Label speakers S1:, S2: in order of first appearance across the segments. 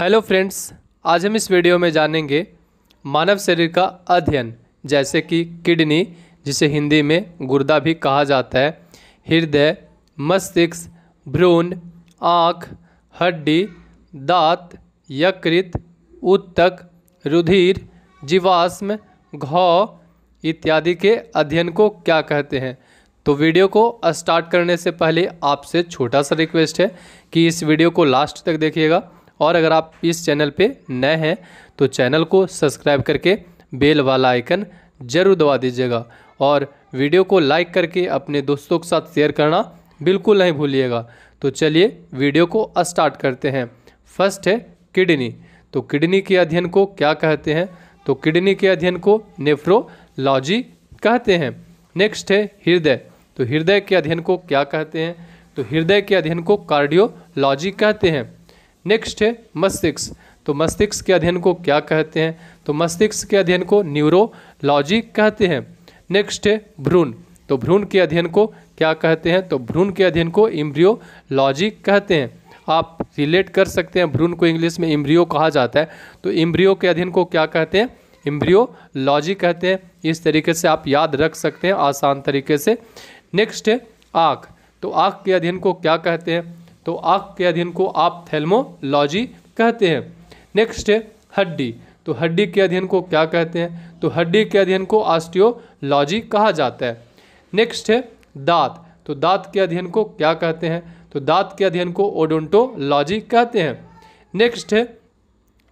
S1: hello friends आज हम इस वीडियो में जानेंगे मानव शरीर का अध्ययन जैसे कि किडनी जिसे हिंदी में गुर्दा भी कहा जाता है हृदय मस्तिष्क भ्रूण आँख हड्डी दांत यकृत उत्तक रुधिर जीवाश्म घाव इत्यादि के अध्ययन को क्या कहते हैं तो वीडियो को स्टार्ट करने से पहले आपसे छोटा सा रिक्वेस्ट है कि इस वीडियो को लास्ट तक देखिएगा और अगर आप इस चैनल पे नए हैं तो चैनल को सब्सक्राइब करके बेल वाला आइकन ज़रूर दबा दीजिएगा और वीडियो को लाइक करके अपने दोस्तों के साथ शेयर करना बिल्कुल नहीं भूलिएगा तो चलिए वीडियो को स्टार्ट करते हैं फर्स्ट है किडनी तो किडनी के अध्ययन को क्या कहते हैं तो किडनी के अध्ययन को नेफ्रोलॉजी कहते हैं नेक्स्ट है हृदय तो हृदय के अध्ययन को क्या कहते हैं तो हृदय के अध्ययन को कार्डियोलॉजी कहते हैं नेक्स्ट है मस्तिष्क तो मस्तिष्क के अध्ययन को क्या कहते हैं तो मस्तिष्क के अध्ययन को न्यूरोलॉजी कहते हैं नेक्स्ट है भ्रूण तो भ्रूण के अध्ययन को क्या कहते हैं तो भ्रूण के अध्ययन को इम्ब्रियोलॉजी कहते हैं आप रिलेट कर सकते हैं भ्रूण को इंग्लिश में इम्ब्रियो कहा जाता है तो इम्ब्रियो के अध्ययन को क्या कहते हैं इम्ब्रियोलॉजी कहते हैं इस तरीके से आप याद रख सकते हैं आसान तरीके से नेक्स्ट है आँख तो आँख के अध्ययन को क्या कहते हैं तो आँख के अध्ययन को आप थेलमोलॉजी कहते हैं नेक्स्ट है हड्डी तो हड्डी के अध्ययन को क्या कहते हैं तो हड्डी के अध्ययन को ऑस्टियोलॉजी कहा जाता है नेक्स्ट है दांत तो दांत के अध्ययन को क्या कहते हैं तो दांत के अध्ययन को ओडोंटोलॉजी कहते हैं नेक्स्ट है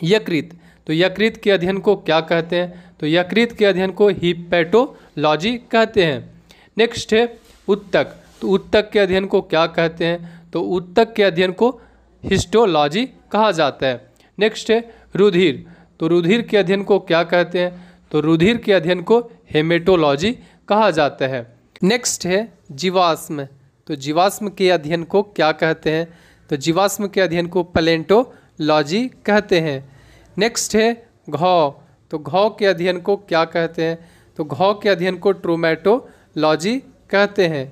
S1: यकृत तो यकृत के अध्ययन को क्या कहते हैं तो यकृत के अध्ययन को हिपैटोलॉजी कहते हैं नेक्स्ट है उत्तक तो उत्तक के अध्ययन को क्या कहते हैं तो उत्तक के अध्ययन को हिस्टोलॉजी कहा जाता है नेक्स्ट है रुधिर तो रुधिर के अध्ययन को क्या कहते हैं तो रुधिर के अध्ययन को हेमेटोलॉजी कहा जाता है नेक्स्ट है जीवाश्म तो जीवाश्म के अध्ययन को क्या कहते हैं तो जीवाश्म के अध्ययन को पलेंटोलॉजी कहते हैं नेक्स्ट है घाव तो घाव के अध्ययन को क्या कहते हैं तो घाव के अध्ययन को ट्रोमेटोलॉजी कहते हैं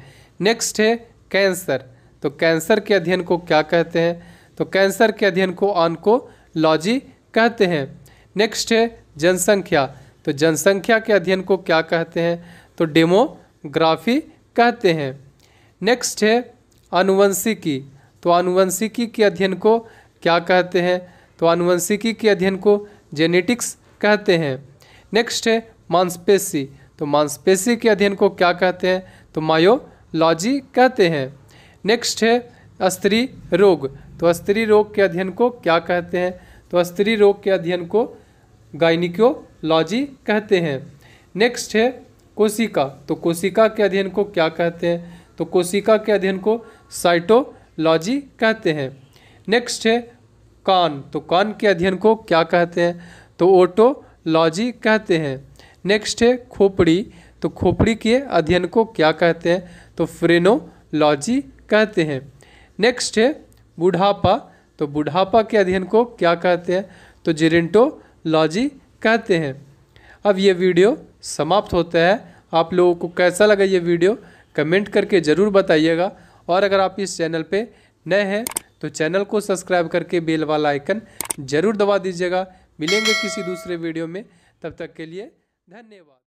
S1: नेक्स्ट है कैंसर तो कैंसर के अध्ययन को क्या कहते हैं तो कैंसर के अध्ययन को ऑनकोलॉजी कहते हैं नेक्स्ट है जनसंख्या तो जनसंख्या के अध्ययन को क्या कहते हैं तो डेमोग्राफी कहते हैं नेक्स्ट है अनुवंशिकी तो अनुवंशिकी के अध्ययन को क्या कहते हैं तो अनुवंशिकी के अध्ययन को जेनेटिक्स कहते हैं नेक्स्ट है मांसपेशी तो मांसपेशी के अध्ययन को क्या कहते हैं तो मायोलॉजी कहते हैं नेक्स्ट है अस्त्री रोग तो अस्त्री रोग के अध्ययन को क्या कहते हैं तो अस्त्री रोग के अध्ययन को गाइनिकोलॉजी कहते हैं नेक्स्ट है कोशिका तो कोशिका के अध्ययन को क्या कहते हैं तो कोशिका के अध्ययन को साइटोलॉजी कहते हैं नेक्स्ट है कान तो कान के अध्ययन को क्या कहते हैं तो ओटोलॉजी कहते हैं नेक्स्ट है खोपड़ी तो खोपड़ी के अध्ययन को क्या कहते हैं तो फ्रेनोलॉजी कहते हैं नेक्स्ट है बुढ़ापा तो बुढ़ापा के अध्ययन को क्या कहते हैं तो जेरेंटोलॉजी कहते हैं अब ये वीडियो समाप्त होता है आप लोगों को कैसा लगा ये वीडियो कमेंट करके ज़रूर बताइएगा और अगर आप इस चैनल पे नए हैं तो चैनल को सब्सक्राइब करके बेल वाला आइकन ज़रूर दबा दीजिएगा मिलेंगे किसी दूसरे वीडियो में तब तक के लिए धन्यवाद